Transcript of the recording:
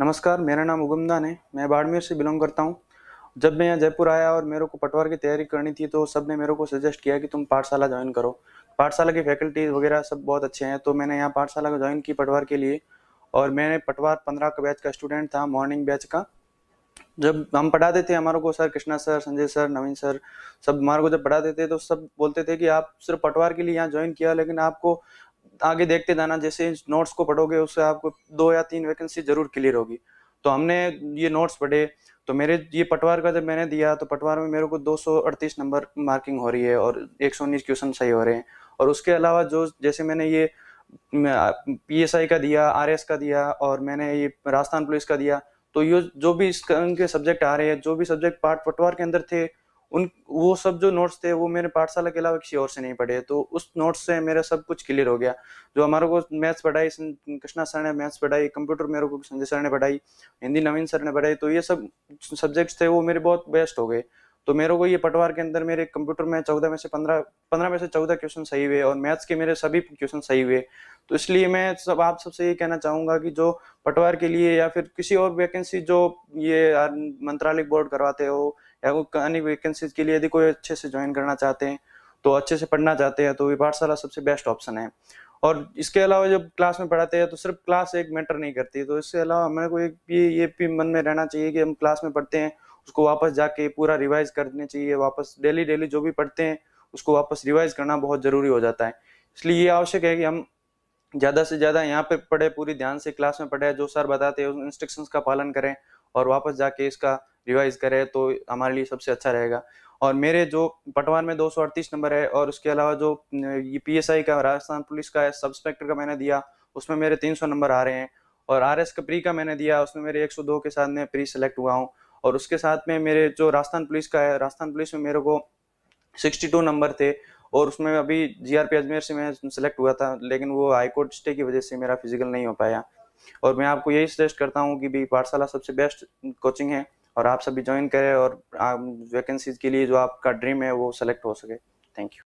नमस्कार मेरा नाम उगमदान है मैं बाड़मेर से बिलोंग करता हूँ जब मैं यहाँ जयपुर आया और मेरे को पटवार की तैयारी करनी थी तो सब ने मेरे को सजेस्ट किया कि तुम पाठशाला ज्वाइन करो पाठशाला की फैकल्टीज वगैरह सब बहुत अच्छे हैं तो मैंने यहाँ पाठशाला को ज्वाइन की पटवार के लिए और मैंने पटवार पंद्रह का बैच का स्टूडेंट था मॉर्निंग बैच का जब हम पढ़ाते थे हमारे को sir Krishna sir Sanjay sir Naveen sir सब हमारे को जब पढ़ाते थे तो सब बोलते थे कि आप सिर्फ पटवार के लिए यहाँ ज्वाइन किया लेकिन आपको आगे देखते जाना जैसे नोट्स को पढ़ोगे उससे आपको दो या तीन वैकेंसी जरूर क्लियर होगी तो हमने ये नोट्स पढ़े तो मेरे ये पटवार का जब मैंने दिया तो पटवार में मेरे को दो नंबर मार्किंग हो रही है और एक क्वेश्चन सही हो रहे हैं और उसके अलावा जो जैसे मैंने ये पीएसआई का दिया आर का दिया और मैंने ये राजस्थान पुलिस का दिया तो ये जो भी इसके सब्जेक्ट आ रहे हैं जो भी सब्जेक्ट पार्ट पटवार के अंदर थे उन वो सब जो नोट्स थे वो मेरे पाठशाला के अलावा किसी और से नहीं पढ़े तो उस नोट्स से मेरा सब कुछ क्लियर हो गया जो हमारे को मैथ्स पढ़ाई कृष्णा सर ने मैथ्स पढ़ाई कंप्यूटर मेरे को संजय सर ने पढ़ाई हिंदी नवीन सर ने पढ़ाई तो ये सब सब्जेक्ट्स थे वो मेरे बहुत बेस्ट हो गए तो मेरे को ये पटवार के अंदर मेरे कंप्यूटर में चौदह में से पंद्रह पंद्रह में से चौदह क्वेश्चन सही हुए और मैथ्स के मेरे सभी क्वेश्चन सही हुए तो इसलिए मैं सब आप सबसे ये कहना चाहूंगा कि जो पटवार के लिए या फिर किसी और वैकेंसी जो ये मंत्रालय बोर्ड करवाते हो या अन्य वैकेंसीज के लिए यदि कोई अच्छे से ज्वाइन करना चाहते हैं तो अच्छे से पढ़ना चाहते हैं तो वे पाठशाला सबसे बेस्ट ऑप्शन है और इसके अलावा जब क्लास में पढ़ाते हैं तो सिर्फ क्लास एक मैटर नहीं करती तो इसके अलावा हमें को एक ये ये भी मन में रहना चाहिए कि हम क्लास में पढ़ते हैं उसको वापस जाके पूरा रिवाइज करने चाहिए वापस डेली डेली जो भी पढ़ते हैं उसको वापस रिवाइज करना बहुत ज़रूरी हो जाता है इसलिए ये आवश्यक है कि हम ज़्यादा से ज़्यादा यहाँ पे पढ़े पूरी ध्यान से क्लास में पढ़े जो सर बताते हैं उन इंस्ट्रक्शंस का पालन करें और वापस जाके इसका रिवाइज करें तो हमारे लिए सबसे अच्छा रहेगा और मेरे जो पटवान में दो नंबर है और उसके अलावा जो पी का राजस्थान पुलिस का सब इंस्पेक्टर का मैंने दिया उसमें मेरे 300 नंबर आ रहे हैं और आर एस का प्री का मैंने दिया उसमें मेरे 102 के साथ में प्री सेलेक्ट हुआ हूँ और उसके साथ में मेरे जो राजस्थान पुलिस का है राजस्थान पुलिस में मेरे को 62 नंबर थे और उसमें अभी जीआरपी अजमेर से मैं सेलेक्ट हुआ था लेकिन वो हाईकोर्ट स्टे की वजह से मेरा फिजिकल नहीं हो पाया और मैं आपको यही सजेस्ट करता हूँ कि भाई पाठशाला सबसे बेस्ट कोचिंग है और आप सभी ज्वाइन करें और वैकेंसीज के लिए जो आपका ड्रीम है वो सेलेक्ट हो सके थैंक यू